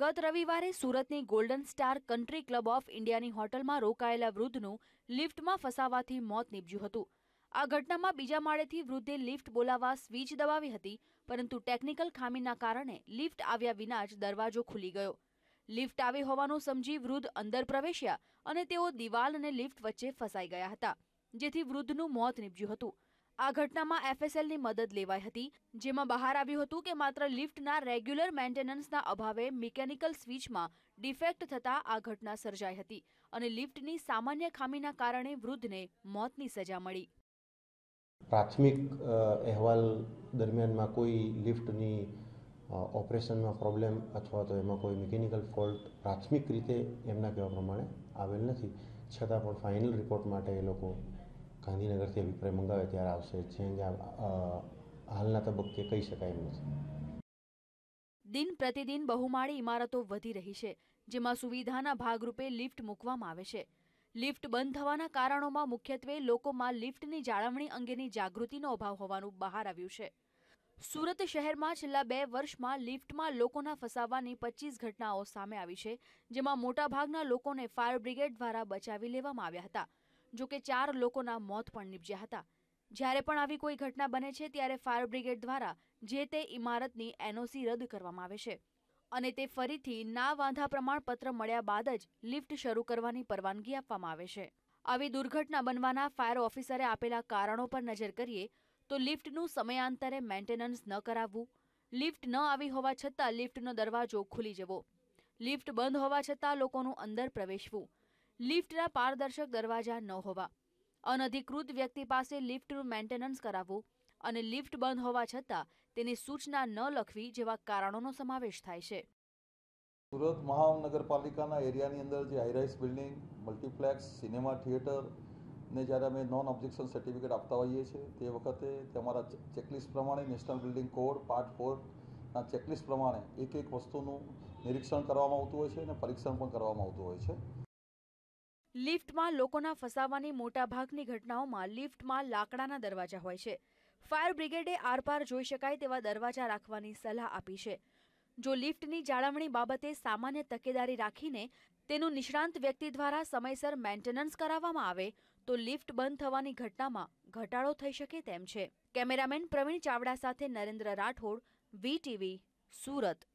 ગત રવિવારે સુરતની golden star country club of ઇન્ડિયાની હોટલમાં રોકાયેલા વૃદ્ધનું લિફ્ટમાં ફસાવાથી મોત નીપજ્યું હતું આ ઘટનામાં બીજા માળેથી વૃદ્ધે લિફ્ટ બોલાવવા સ્વિચ દબાવી હતી પરંતુ ટેકનિકલ ખામીના કારણે લિફ્ટ આવ્યા વિના જ દરવાજો ખુલી ગયો લિફ્ટ આવી હોવાનું સમજી વૃદ્ધ અંદર પ્રવેશ્યા અને તેઓ દિવાલ અને લિફ્ટ વચ્ચે ફસાઈ ગયા હતા જેથી વૃદ્ધનું મોત નીપજ્યું હતું આ ઘટનામાં એફએસએલની મદદ લેવાઈ હતી જેમાં બહાર આવ્યું હતું કે માત્ર લિફ્ટના રેગ્યુલર મેન્ટેનન્સના અભાવે મિકેનિકલ સ્વિચમાં ડિફેક્ટ થતાં આ ઘટના સર્જાઈ હતી અને લિફ્ટની સામાન્ય ખામીના કારણે વૃદ્ધને મોતની સજા મળી પ્રાથમિક અહેવાલ દરમિયાનમાં કોઈ લિફ્ટની ઓપરેશનમાં પ્રોબ્લેમ અથવા તો એમાં કોઈ મિકેનિકલ ફોલ્ટ પ્રાથમિક રીતે એમના કહેવા પ્રમાણે આવેલ નથી છતાં પણ ફાઇનલ રિપોર્ટ માટે એ લોકો ગાંધીનગરથી અભિપ્રાય મંગાવે ત્યારે આવશે જે હાલના તબક્કે કહી શકાય એમ નથી દિન પ્રતિદિન બહુમાળી ઇમારતો વધી રહી છે જેમાં સુવિધાના ભાગરૂપે લિફ્ટ મૂકવામાં આવે છે લિફ્ટ બંધ થવાના કારણોમાં મુખ્યત્વે લોકોમાં લિફ્ટની જાળવણી અંગેની જાગૃતિનો અભાવ હોવાનું બહાર આવ્યું છે સુરત શહેરમાં છેલ્લા બે વર્ષમાં લિફ્ટમાં લોકોના ફસાવવાની પચીસ ઘટનાઓ સામે આવી છે જેમાં મોટાભાગના લોકોને ફાયર બ્રિગેડ દ્વારા બચાવી લેવામાં આવ્યા હતા જો કે ચાર લોકોના મોત પણ નીપજ્યા હતા જ્યારે પણ આવી કોઈ ઘટના બને છે ત્યારે ફાયર બ્રિગેડ દ્વારા જે તે ઇમારતની એનઓસી રદ કરવામાં આવે છે અને તે ફરીથી ના વાંધા પ્રમાણપત્ર મળ્યા બાદ જ લિફ્ટ શરૂ કરવાની પરવાનગી આપવામાં આવે છે આવી દુર્ઘટના બનવાના ફાયર ઓફિસરે આપેલા કારણો પર નજર કરીએ તો લિફ્ટનું સમયાંતરે મેન્ટેનન્સ ન કરાવવું લિફ્ટ ન આવી હોવા છતાં લિફ્ટનો દરવાજો ખુલી જવો લિફ્ટ બંધ હોવા છતાં લોકોનું અંદર પ્રવેશવું લિફ્ટના પારદર્શક દરવાજા ન હોવા અનધિકૃત વ્યક્તિ પાસે લિફ્ટનું મેન્ટેનન્સ કરાવવું અને લિફ્ટ બંધ હોવા છતાં તેની સૂચના ન લખવી જેવા કારણોનો સમાવેશ થાય છે સુરત મહાનગરપાલિકાના એરિયાની અંદર જે high rise building multiplex cinema theatre ને જ્યારે અમે નોન ઓબ્જેક્શન સર્ટિફિકેટ આપતા હોઈએ છીએ તે વખતે તમારા ચેકલિસ્ટ પ્રમાણે નેશનલ બિલ્ડિંગ કોડ પાર્ટ ફોરના ચેકલિસ્ટ પ્રમાણે એક એક વસ્તુનું નિરીક્ષણ કરવામાં આવતું હોય છે અને પરીક્ષણ પણ કરવામાં આવતું હોય છે લિફ્ટમાં લોકોના ફસાવાની મોટાભાગની ઘટનાઓમાં લિફ્ટમાં લાકડાના દરવાજા હોય છે ફાયર બ્રિગેડે આરપાર જોઈ શકાય તેવા દરવાજા રાખવાની સલાહ આપી છે જો લિફ્ટની જાળવણી બાબતે સામાન્ય તકેદારી રાખીને તેનું નિષ્ણાંત વ્યક્તિ દ્વારા સમયસર મેન્ટેનન્સ કરાવવામાં આવે તો લિફ્ટ બંધ થવાની ઘટનામાં ઘટાડો થઈ શકે તેમ છે કેમેરામેન પ્રવીણ ચાવડા સાથે નરેન્દ્ર રાઠોડ વીટીવી સુરત